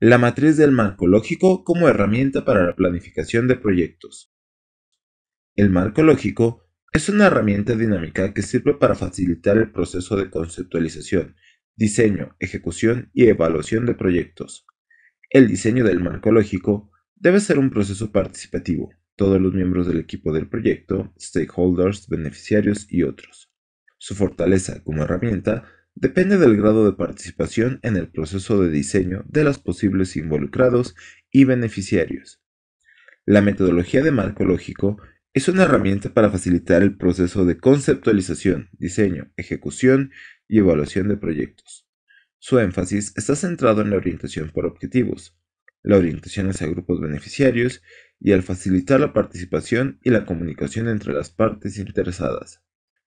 la matriz del marco lógico como herramienta para la planificación de proyectos. El marco lógico es una herramienta dinámica que sirve para facilitar el proceso de conceptualización, diseño, ejecución y evaluación de proyectos. El diseño del marco lógico debe ser un proceso participativo. Todos los miembros del equipo del proyecto, stakeholders, beneficiarios y otros. Su fortaleza como herramienta depende del grado de participación en el proceso de diseño de los posibles involucrados y beneficiarios. La metodología de marco lógico es una herramienta para facilitar el proceso de conceptualización, diseño, ejecución y evaluación de proyectos. Su énfasis está centrado en la orientación por objetivos, la orientación hacia grupos beneficiarios y al facilitar la participación y la comunicación entre las partes interesadas.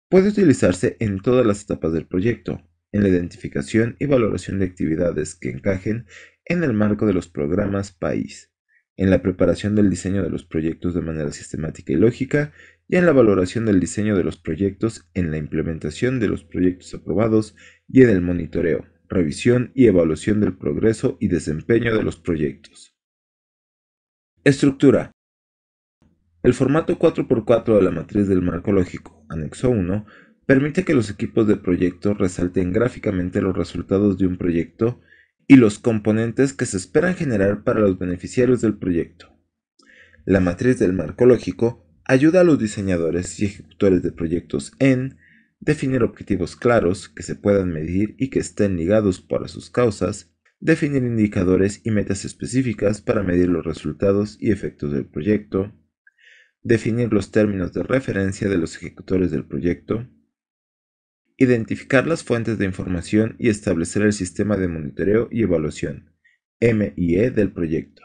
Puede utilizarse en todas las etapas del proyecto, en la identificación y valoración de actividades que encajen en el marco de los programas país, en la preparación del diseño de los proyectos de manera sistemática y lógica, y en la valoración del diseño de los proyectos, en la implementación de los proyectos aprobados y en el monitoreo, revisión y evaluación del progreso y desempeño de los proyectos. Estructura. El formato 4x4 de la matriz del marco lógico, anexo 1, Permite que los equipos de proyecto resalten gráficamente los resultados de un proyecto y los componentes que se esperan generar para los beneficiarios del proyecto. La matriz del marco lógico ayuda a los diseñadores y ejecutores de proyectos en definir objetivos claros que se puedan medir y que estén ligados para sus causas, definir indicadores y metas específicas para medir los resultados y efectos del proyecto, definir los términos de referencia de los ejecutores del proyecto, identificar las fuentes de información y establecer el sistema de monitoreo y evaluación MIE del proyecto,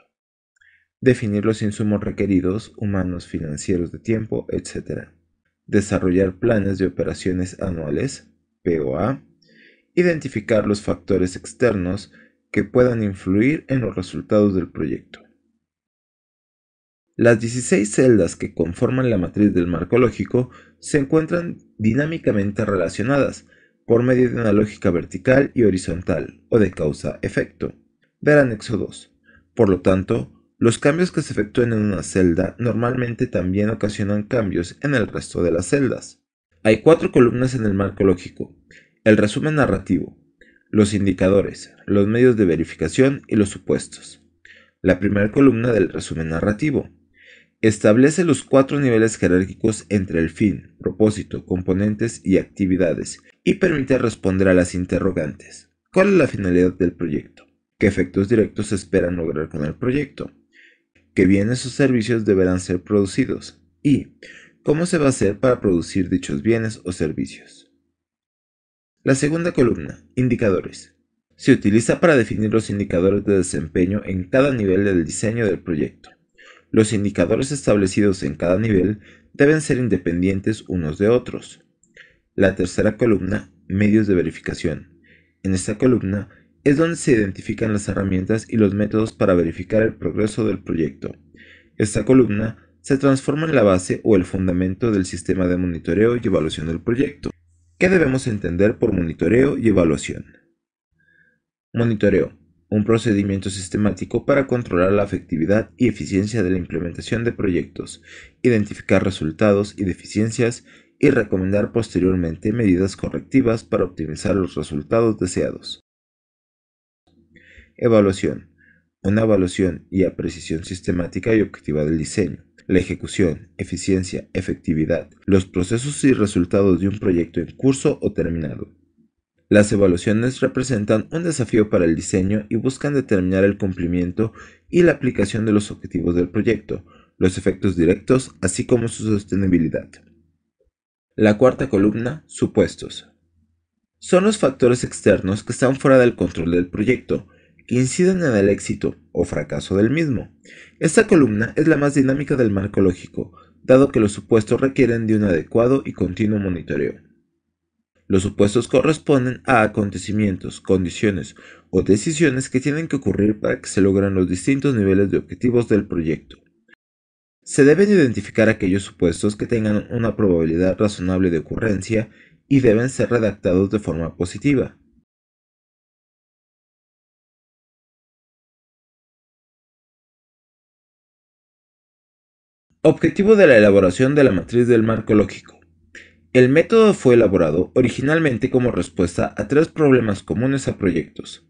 definir los insumos requeridos, humanos, financieros de tiempo, etc. Desarrollar planes de operaciones anuales, POA, identificar los factores externos que puedan influir en los resultados del proyecto. Las 16 celdas que conforman la matriz del marco lógico se encuentran dinámicamente relacionadas por medio de una lógica vertical y horizontal o de causa-efecto. Ver anexo 2. Por lo tanto, los cambios que se efectúan en una celda normalmente también ocasionan cambios en el resto de las celdas. Hay cuatro columnas en el marco lógico. El resumen narrativo, los indicadores, los medios de verificación y los supuestos. La primera columna del resumen narrativo Establece los cuatro niveles jerárquicos entre el fin, propósito, componentes y actividades y permite responder a las interrogantes. ¿Cuál es la finalidad del proyecto? ¿Qué efectos directos se esperan lograr con el proyecto? ¿Qué bienes o servicios deberán ser producidos? ¿Y cómo se va a hacer para producir dichos bienes o servicios? La segunda columna, indicadores. Se utiliza para definir los indicadores de desempeño en cada nivel del diseño del proyecto. Los indicadores establecidos en cada nivel deben ser independientes unos de otros. La tercera columna, medios de verificación. En esta columna es donde se identifican las herramientas y los métodos para verificar el progreso del proyecto. Esta columna se transforma en la base o el fundamento del sistema de monitoreo y evaluación del proyecto. ¿Qué debemos entender por monitoreo y evaluación? Monitoreo un procedimiento sistemático para controlar la efectividad y eficiencia de la implementación de proyectos, identificar resultados y deficiencias y recomendar posteriormente medidas correctivas para optimizar los resultados deseados. Evaluación. Una evaluación y apreciación sistemática y objetiva del diseño, la ejecución, eficiencia, efectividad, los procesos y resultados de un proyecto en curso o terminado. Las evaluaciones representan un desafío para el diseño y buscan determinar el cumplimiento y la aplicación de los objetivos del proyecto, los efectos directos, así como su sostenibilidad. La cuarta columna, supuestos. Son los factores externos que están fuera del control del proyecto, que inciden en el éxito o fracaso del mismo. Esta columna es la más dinámica del marco lógico, dado que los supuestos requieren de un adecuado y continuo monitoreo. Los supuestos corresponden a acontecimientos, condiciones o decisiones que tienen que ocurrir para que se logren los distintos niveles de objetivos del proyecto. Se deben identificar aquellos supuestos que tengan una probabilidad razonable de ocurrencia y deben ser redactados de forma positiva. Objetivo de la elaboración de la matriz del marco lógico. El método fue elaborado originalmente como respuesta a tres problemas comunes a proyectos.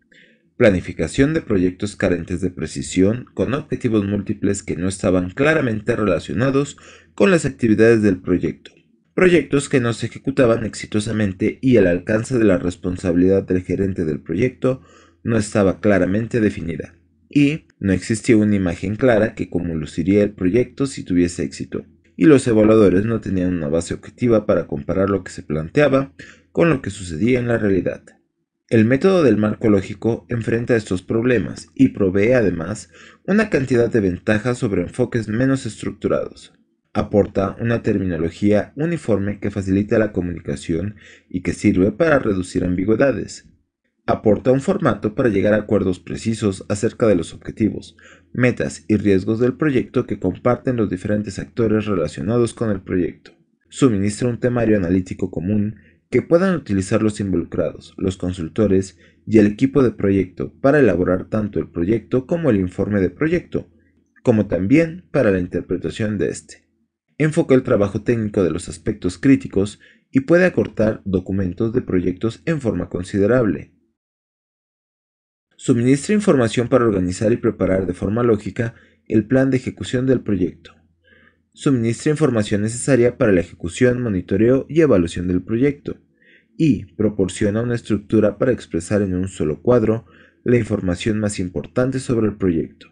Planificación de proyectos carentes de precisión con objetivos múltiples que no estaban claramente relacionados con las actividades del proyecto. Proyectos que no se ejecutaban exitosamente y el alcance de la responsabilidad del gerente del proyecto no estaba claramente definida. Y no existía una imagen clara que cómo luciría el proyecto si tuviese éxito y los evaluadores no tenían una base objetiva para comparar lo que se planteaba con lo que sucedía en la realidad. El método del marco lógico enfrenta estos problemas y provee además una cantidad de ventajas sobre enfoques menos estructurados. Aporta una terminología uniforme que facilita la comunicación y que sirve para reducir ambigüedades, aporta un formato para llegar a acuerdos precisos acerca de los objetivos, metas y riesgos del proyecto que comparten los diferentes actores relacionados con el proyecto. Suministra un temario analítico común que puedan utilizar los involucrados, los consultores y el equipo de proyecto para elaborar tanto el proyecto como el informe de proyecto, como también para la interpretación de este. Enfoca el trabajo técnico de los aspectos críticos y puede acortar documentos de proyectos en forma considerable, Suministra información para organizar y preparar de forma lógica el plan de ejecución del proyecto. Suministra información necesaria para la ejecución, monitoreo y evaluación del proyecto. Y proporciona una estructura para expresar en un solo cuadro la información más importante sobre el proyecto.